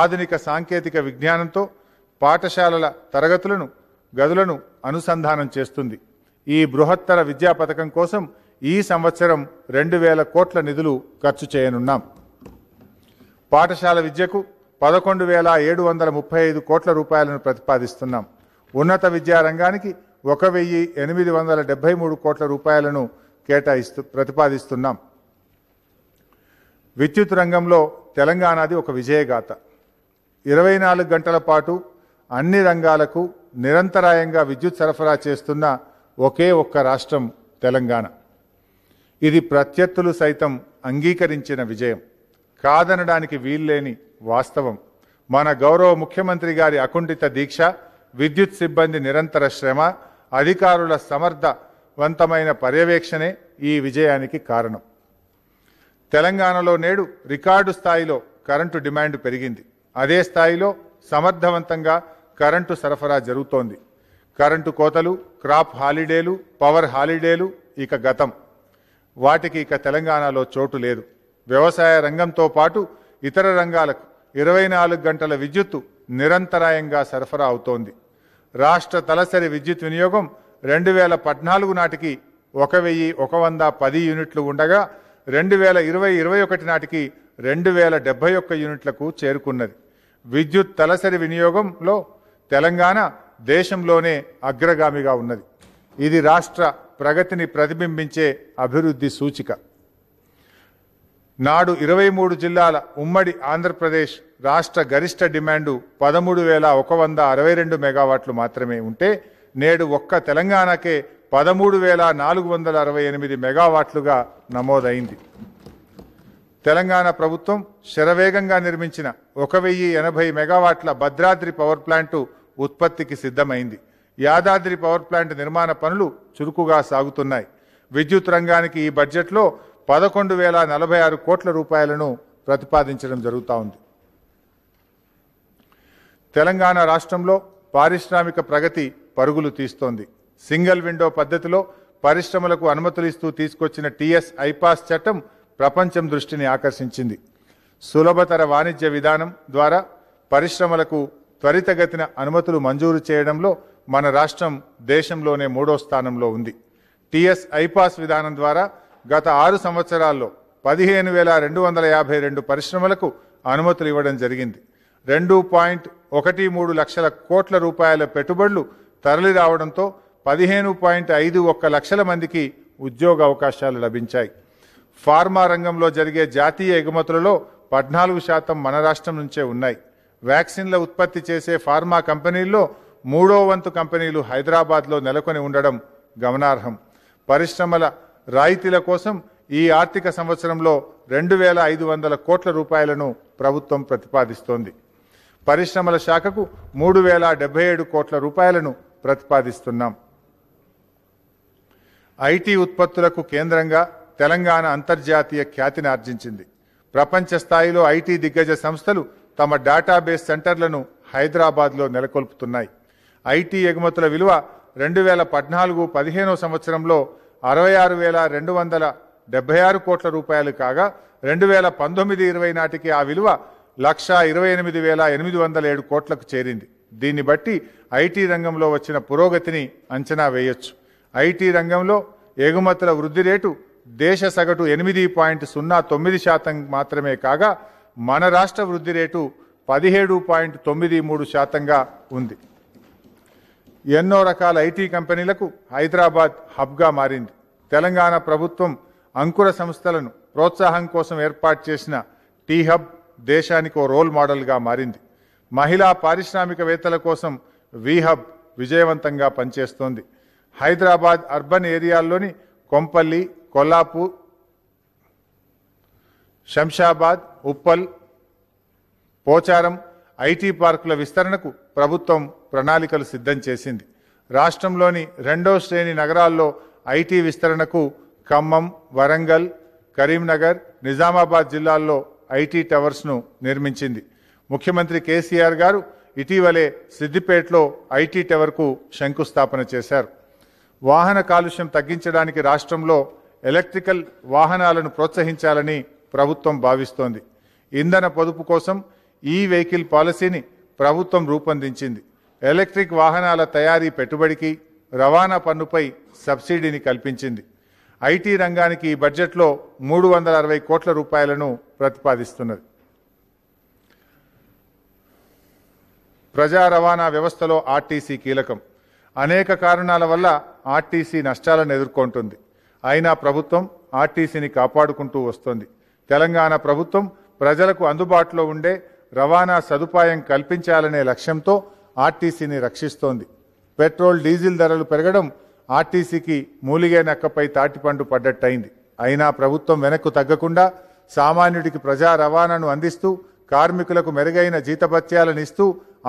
ఆధునిక సాంకేతిక విజ్ఞానంతో పాఠశాలల తరగతులను గదులను అనుసంధానం చేస్తుంది ఈ బృహత్తర విద్యా పథకం కోసం ఈ సంవత్సరం రెండు వేల కోట్ల నిధులు ఖర్చు చేయనున్నాం పాఠశాల విద్యకు పదకొండు వేల ఏడు వందల ముప్పై ఐదు కోట్ల రూపాయలను ప్రతిపాదిస్తున్నాం ఉన్నత విద్యారంగానికి ఒక వెయ్యి ఎనిమిది వందల డెబ్బై మూడు కోట్ల రూపాయలను కేటాయిస్తూ ప్రతిపాదిస్తున్నాం విద్యుత్ రంగంలో తెలంగాణది ఒక విజయగాథ ఇరవై నాలుగు గంటల పాటు అన్ని రంగాలకు నిరంతరాయంగా విద్యుత్ సరఫరా చేస్తున్న ఒకే ఒక్క రాష్ట్రం తెలంగాణ ఇది ప్రత్యర్థులు సైతం అంగీకరించిన విజయం కాదనడానికి వీల్లేని వాస్తవం మన గౌరవ ముఖ్యమంత్రి గారి అకుంఠిత దీక్ష విద్యుత్ సిబ్బంది నిరంతర శ్రమ అధికారుల సమర్థవంతమైన పర్యవేక్షణే ఈ విజయానికి కారణం తెలంగాణలో నేడు రికార్డు స్థాయిలో కరెంటు డిమాండ్ పెరిగింది అదే స్థాయిలో సమర్థవంతంగా కరెంటు సరఫరా జరుగుతోంది కరెంటు కోతలు క్రాప్ హాలిడేలు పవర్ హాలిడేలు ఇక గతం వాటికి ఇక తెలంగాణలో చోటు లేదు వ్యవసాయ రంగంతో పాటు ఇతర రంగాలకు ఇరవై నాలుగు గంటల విద్యుత్తు నిరంతరాయంగా సరఫరా అవుతోంది రాష్ట్ర తలసరి విద్యుత్ వినియోగం రెండు వేల పద్నాలుగు నాటికి ఒక వెయ్యి ఒక వంద పది యూనిట్లు ఉండగా రెండు వేల ఇరవై ఇరవై ఒకటి నాటికి రెండు వేల డెబ్బై ఒక్క యూనిట్లకు చేరుకున్నది విద్యుత్ తలసరి వినియోగంలో తెలంగాణ దేశంలోనే అగ్రగామిగా ఉన్నది ఇది రాష్ట్ర ప్రగతిని ప్రతిబింబించే అభివృద్ధి సూచిక నాడు ఇరవై మూడు జిల్లాల ఉమ్మడి ఆంధ్రప్రదేశ్ రాష్ట్ర గరిష్ట డిమాండు పదమూడు వేల ఒక వంద అరవై రెండు మెగావాట్లు మాత్రమే ఉంటే నేడు ఒక్క తెలంగాణకే పదమూడు వేల నాలుగు వందల అరవై ఎనిమిది మెగావాట్లుగా నమోదైంది తెలంగాణ ప్రభుత్వం శరవేగంగా నిర్మించిన ఒక వెయ్యి ఎనభై మెగావాట్ల భద్రాద్రి పవర్ ప్లాంటు ఉత్పత్తికి సిద్ధమైంది యాదాద్రి పవర్ ప్లాంట్ నిర్మాణ పనులు చురుకుగా సాగుతున్నాయి విద్యుత్ రంగానికి ఈ బడ్జెట్లో పదకొండు వేల నలభై ఆరు కోట్ల రూపాయలను ప్రతిపాదించడం జరుగుతూ ఉంది తెలంగాణ రాష్ట్రంలో పారిశ్రామిక ప్రగతి పరుగులు తీస్తోంది సింగిల్ విండో పద్ధతిలో పరిశ్రమలకు అనుమతులు ఇస్తూ తీసుకొచ్చిన టీఎస్ ఐపాస్ చట్టం ప్రపంచం దృష్టిని ఆకర్షించింది సులభతర వాణిజ్య విధానం ద్వారా పరిశ్రమలకు త్వరితగతిన అనుమతులు మంజూరు చేయడంలో మన రాష్ట్రం దేశంలోనే మూడో స్థానంలో ఉంది టిఎస్ ఐపాస్ విధానం ద్వారా గత ఆరు సంవత్సరాల్లో పదిహేను వేల రెండు వందల యాభై రెండు పరిశ్రమలకు అనుమతులు ఇవ్వడం జరిగింది రెండు పాయింట్ ఒకటి మూడు లక్షల కోట్ల రూపాయల పెట్టుబడులు తరలి రావడంతో పదిహేను పాయింట్ ఐదు ఒక్క లక్షల మందికి ఉద్యోగ అవకాశాలు లభించాయి ఫార్మా రంగంలో జరిగే జాతీయ ఎగుమతులలో పద్నాలుగు శాతం మన రాష్ట్రం నుంచే ఉన్నాయి వ్యాక్సిన్ల ఉత్పత్తి చేసే ఫార్మా కంపెనీల్లో మూడో వంతు కంపెనీలు హైదరాబాద్లో నెలకొని ఉండడం గమనార్హం పరిశ్రమల రాయితీల కోసం ఈ ఆర్థిక సంవత్సరంలో రెండు వేల ఐదు వందల కోట్ల రూపాయలను ప్రభుత్వం ప్రతిపాదిస్తోంది పరిశ్రమల శాఖకు మూడు వేల డెబ్బై ఏడు కోట్ల రూపాయలను ప్రతిపాదిస్తున్నాం ఐటీ ఉత్పత్తులకు కేంద్రంగా తెలంగాణ అంతర్జాతీయ ఖ్యాతిని ఆర్జించింది ప్రపంచ స్థాయిలో ఐటీ దిగ్గజ సంస్థలు తమ డేటాబేస్ సెంటర్లను హైదరాబాద్లో నెలకొల్పుతున్నాయి ఐటీ ఎగుమతుల విలువ రెండు వేల పద్నాలుగు పదిహేనో సంవత్సరంలో అరవై ఆరు వేల రెండు వందల డెబ్బై ఆరు కోట్ల రూపాయలు కాగా రెండు వేల పంతొమ్మిది ఇరవై నాటికి ఆ విలువ లక్ష ఇరవై ఎనిమిది వేల ఎనిమిది వందల ఏడు కోట్లకు చేరింది దీన్ని బట్టి ఐటీ రంగంలో వచ్చిన పురోగతిని అంచనా వేయొచ్చు ఐటీ రంగంలో ఎగుమతుల వృద్ధి రేటు దేశ సగటు ఎనిమిది పాయింట్ సున్నా తొమ్మిది శాతం మాత్రమే కాగా మన రాష్ట్ర వృద్ధి రేటు పదిహేడు పాయింట్ తొమ్మిది మూడు శాతంగా ఉంది ఎన్నో రకాల ఐటీ కంపెనీలకు హైదరాబాద్ హబ్గా మారింది తెలంగాణ ప్రభుత్వం అంకుర సంస్థలను ప్రోత్సాహం కోసం ఏర్పాటు చేసిన టీ హబ్ దేశానికి ఓ రోల్ మోడల్గా మారింది మహిళా పారిశ్రామికవేత్తల కోసం వీ హబ్ విజయవంతంగా పనిచేస్తోంది హైదరాబాద్ అర్బన్ ఏరియాల్లోని కొంపల్లి కొల్లాపూర్ శంషాబాద్ ఉప్పల్ పోచారం ఐటీ పార్కుల విస్తరణకు ప్రభుత్వం ప్రణాళికలు సిద్ధం చేసింది రాష్ట్రంలోని రెండో శ్రేణి నగరాల్లో ఐటీ విస్తరణకు ఖమ్మం వరంగల్ కరీంనగర్ నిజామాబాద్ జిల్లాల్లో ఐటీ టవర్స్ను నిర్మించింది ముఖ్యమంత్రి కేసీఆర్ గారు ఇటీవలే సిద్దిపేటలో ఐటీ టవర్కు శంకుస్థాపన చేశారు వాహన కాలుష్యం తగ్గించడానికి రాష్ట్రంలో ఎలక్ట్రికల్ వాహనాలను ప్రోత్సహించాలని ప్రభుత్వం భావిస్తోంది ఇంధన పొదుపు కోసం ఈ వెహికల్ పాలసీని ప్రభుత్వం రూపొందించింది ఎలక్ట్రిక్ వాహనాల తయారీ పెట్టుబడికి రవాణా పన్నుపై సబ్సిడీని కల్పించింది ఐటీ రంగానికి ఈ బడ్జెట్లో మూడు వందల అరవై కోట్ల రూపాయలను ప్రతిపాదిస్తున్నది ప్రజా రవాణా వ్యవస్థలో ఆర్టీసీ కీలకం అనేక కారణాల వల్ల ఆర్టీసీ నష్టాలను ఎదుర్కొంటుంది అయినా ప్రభుత్వం ఆర్టీసీని కాపాడుకుంటూ వస్తోంది తెలంగాణ ప్రభుత్వం ప్రజలకు అందుబాటులో ఉండే రవాణా సదుపాయం కల్పించాలనే లక్ష్యంతో ఆర్టీసీని రక్షిస్తోంది పెట్రోల్ డీజిల్ ధరలు పెరగడం ఆర్టీసీకి మూలిగే నక్కపై తాటిపండు పడ్డట్టయింది అయినా ప్రభుత్వం వెనక్కు తగ్గకుండా సామాన్యుడికి ప్రజా రవాణాను అందిస్తూ కార్మికులకు మెరుగైన జీతభత్యాలను ఇస్తూ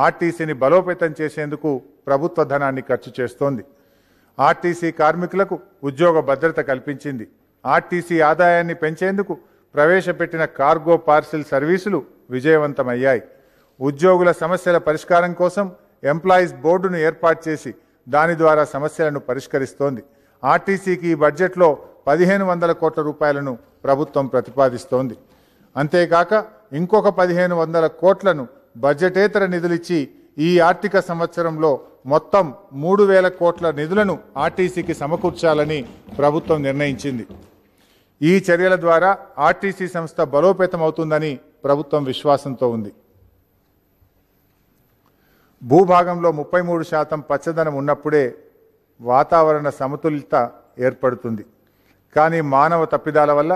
ఆర్టీసీని బలోపేతం చేసేందుకు ప్రభుత్వ ధనాన్ని ఖర్చు చేస్తోంది ఆర్టీసీ కార్మికులకు ఉద్యోగ భద్రత కల్పించింది ఆర్టీసీ ఆదాయాన్ని పెంచేందుకు ప్రవేశపెట్టిన కార్గో పార్సిల్ సర్వీసులు విజయవంతమయ్యాయి ఉద్యోగుల సమస్యల పరిష్కారం కోసం ఎంప్లాయీస్ బోర్డును ఏర్పాటు చేసి దాని ద్వారా సమస్యలను పరిష్కరిస్తోంది ఆర్టీసీకి ఈ బడ్జెట్లో పదిహేను వందల కోట్ల రూపాయలను ప్రభుత్వం ప్రతిపాదిస్తోంది అంతేకాక ఇంకొక పదిహేను వందల కోట్లను బడ్జెటేతర నిధులిచ్చి ఈ ఆర్థిక సంవత్సరంలో మొత్తం మూడు వేల కోట్ల నిధులను ఆర్టీసీకి సమకూర్చాలని ప్రభుత్వం నిర్ణయించింది ఈ చర్యల ద్వారా ఆర్టీసీ సంస్థ బలోపేతమవుతుందని ప్రభుత్వం విశ్వాసంతో ఉంది భూభాగంలో ముప్పై మూడు శాతం పచ్చదనం ఉన్నప్పుడే వాతావరణ సమతుల్యత ఏర్పడుతుంది కానీ మానవ తప్పిదాల వల్ల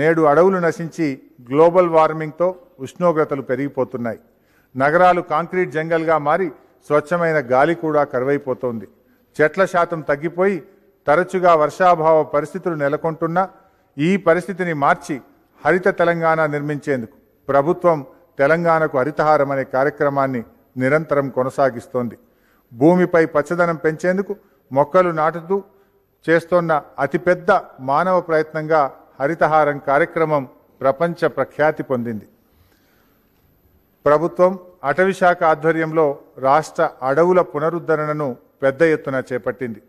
నేడు అడవులు నశించి గ్లోబల్ వార్మింగ్తో ఉష్ణోగ్రతలు పెరిగిపోతున్నాయి నగరాలు కాంక్రీట్ జంగల్గా మారి స్వచ్ఛమైన గాలి కూడా కరువైపోతోంది చెట్ల శాతం తగ్గిపోయి తరచుగా వర్షాభావ పరిస్థితులు నెలకొంటున్నా ఈ పరిస్థితిని మార్చి హరిత తెలంగాణ నిర్మించేందుకు ప్రభుత్వం తెలంగాణకు హరితహారం అనే కార్యక్రమాన్ని నిరంతరం కొనసాగిస్తోంది భూమిపై పచ్చదనం పెంచేందుకు మొక్కలు నాటుతూ చేస్తోన్న అతిపెద్ద మానవ ప్రయత్నంగా హరితహారం కార్యక్రమం ప్రపంచ ప్రఖ్యాతి పొందింది ప్రభుత్వం అటవీశాఖ ఆధ్వర్యంలో రాష్ట్ర అడవుల పునరుద్ధరణను పెద్ద ఎత్తున చేపట్టింది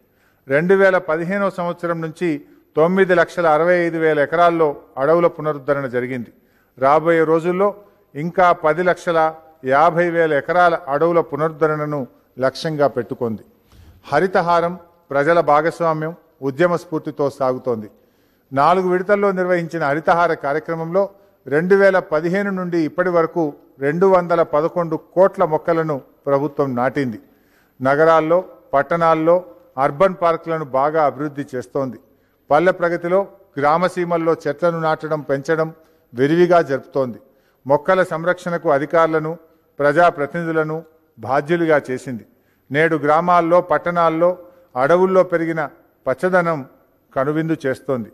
రెండు వేల పదిహేనవ సంవత్సరం నుంచి తొమ్మిది లక్షల అరవై ఐదు వేల ఎకరాల్లో అడవుల పునరుద్ధరణ జరిగింది రాబోయే రోజుల్లో ఇంకా పది లక్షల యాభై వేల ఎకరాల అడవుల పునరుద్ధరణను లక్ష్యంగా పెట్టుకుంది హరితహారం ప్రజల భాగస్వామ్యం ఉద్యమ స్ఫూర్తితో సాగుతోంది నాలుగు విడతల్లో నిర్వహించిన హరితహార కార్యక్రమంలో రెండు వేల పదిహేను నుండి ఇప్పటి వరకు రెండు వందల పదకొండు కోట్ల మొక్కలను ప్రభుత్వం నాటింది నగరాల్లో పట్టణాల్లో అర్బన్ పార్కులను బాగా అభివృద్ధి చేస్తోంది పల్లె ప్రగతిలో గ్రామసీమల్లో చెట్లను నాటడం పెంచడం విరివిగా జరుపుతోంది మొక్కల సంరక్షణకు అధికారులను ప్రజాప్రతినిధులను బాధ్యులుగా చేసింది నేడు గ్రామాల్లో పట్టణాల్లో అడవుల్లో పెరిగిన పచ్చదనం కనువిందు చేస్తోంది